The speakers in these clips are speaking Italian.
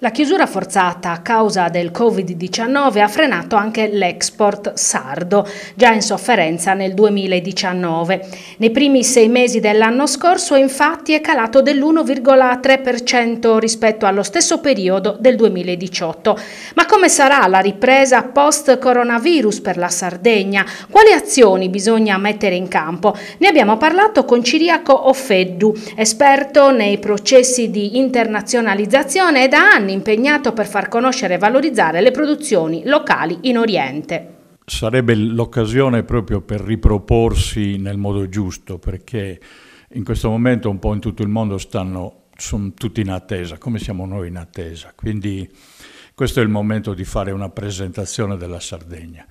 La chiusura forzata a causa del Covid-19 ha frenato anche l'export sardo, già in sofferenza nel 2019. Nei primi sei mesi dell'anno scorso infatti è calato dell'1,3% rispetto allo stesso periodo del 2018. Ma come sarà la ripresa post-coronavirus per la Sardegna? Quali azioni bisogna mettere in campo? Ne abbiamo parlato con Ciriaco Offeddu, esperto nei processi di internazionalizzazione da anni anni impegnato per far conoscere e valorizzare le produzioni locali in Oriente. Sarebbe l'occasione proprio per riproporsi nel modo giusto, perché in questo momento un po' in tutto il mondo stanno, sono tutti in attesa, come siamo noi in attesa. Quindi questo è il momento di fare una presentazione della Sardegna.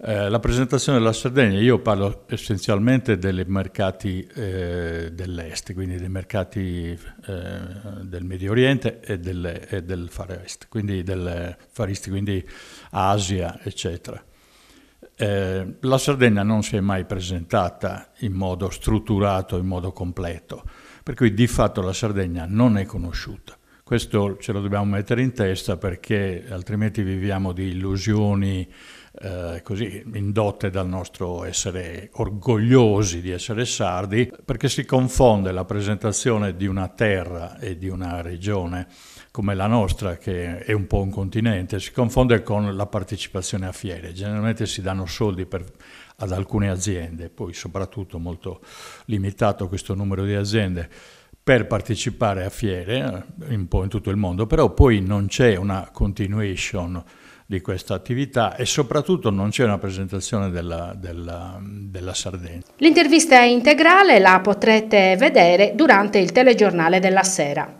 Eh, la presentazione della Sardegna, io parlo essenzialmente dei mercati eh, dell'est, quindi dei mercati eh, del Medio Oriente e del, e del Far East, quindi del Far East, quindi Asia, eccetera. Eh, la Sardegna non si è mai presentata in modo strutturato, in modo completo, per cui di fatto la Sardegna non è conosciuta. Questo ce lo dobbiamo mettere in testa perché altrimenti viviamo di illusioni eh, così indotte dal nostro essere orgogliosi di essere sardi, perché si confonde la presentazione di una terra e di una regione come la nostra, che è un po' un continente, si confonde con la partecipazione a fiere. Generalmente si danno soldi per, ad alcune aziende, poi soprattutto molto limitato questo numero di aziende per partecipare a fiere un eh, po' in tutto il mondo, però poi non c'è una continuation di questa attività e soprattutto non c'è una presentazione della, della, della Sardegna. L'intervista integrale la potrete vedere durante il telegiornale della sera.